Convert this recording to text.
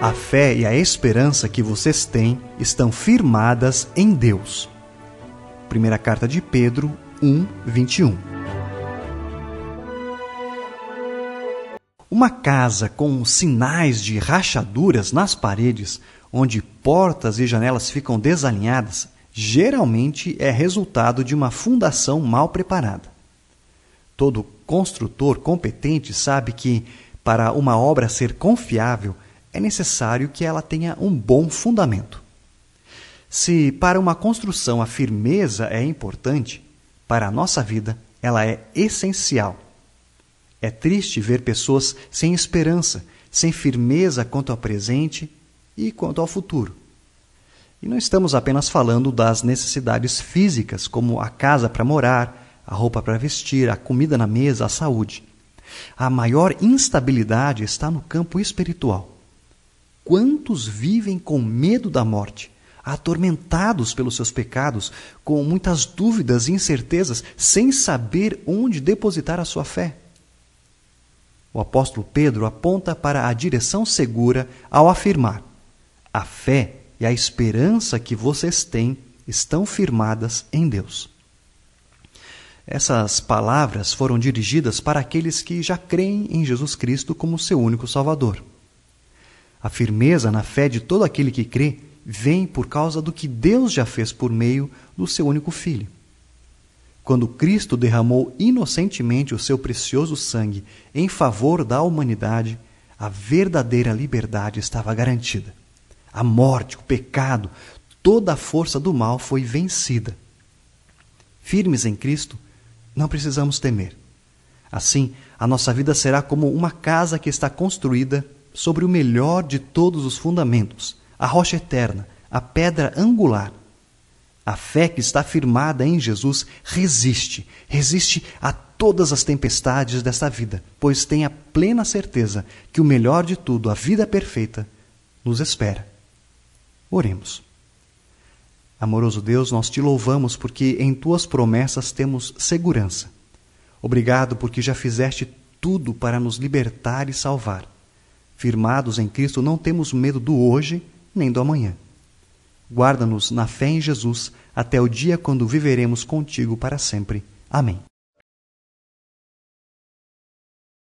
A fé e a esperança que vocês têm estão firmadas em Deus. Primeira carta de Pedro 1, 21. Uma casa com sinais de rachaduras nas paredes, onde portas e janelas ficam desalinhadas, geralmente é resultado de uma fundação mal preparada. Todo construtor competente sabe que, para uma obra ser confiável, é necessário que ela tenha um bom fundamento. Se para uma construção a firmeza é importante, para a nossa vida ela é essencial. É triste ver pessoas sem esperança, sem firmeza quanto ao presente e quanto ao futuro. E não estamos apenas falando das necessidades físicas, como a casa para morar, a roupa para vestir, a comida na mesa, a saúde. A maior instabilidade está no campo espiritual. Quantos vivem com medo da morte, atormentados pelos seus pecados, com muitas dúvidas e incertezas, sem saber onde depositar a sua fé? O apóstolo Pedro aponta para a direção segura ao afirmar: a fé e a esperança que vocês têm estão firmadas em Deus. Essas palavras foram dirigidas para aqueles que já creem em Jesus Cristo como seu único Salvador. A firmeza na fé de todo aquele que crê vem por causa do que Deus já fez por meio do seu único filho. Quando Cristo derramou inocentemente o seu precioso sangue em favor da humanidade, a verdadeira liberdade estava garantida. A morte, o pecado, toda a força do mal foi vencida. Firmes em Cristo, não precisamos temer. Assim, a nossa vida será como uma casa que está construída sobre o melhor de todos os fundamentos, a rocha eterna, a pedra angular. A fé que está firmada em Jesus resiste, resiste a todas as tempestades desta vida, pois tem a plena certeza que o melhor de tudo, a vida perfeita, nos espera. Oremos. Amoroso Deus, nós te louvamos porque em tuas promessas temos segurança. Obrigado porque já fizeste tudo para nos libertar e salvar. Firmados em Cristo, não temos medo do hoje nem do amanhã. Guarda-nos na fé em Jesus até o dia quando viveremos contigo para sempre. Amém.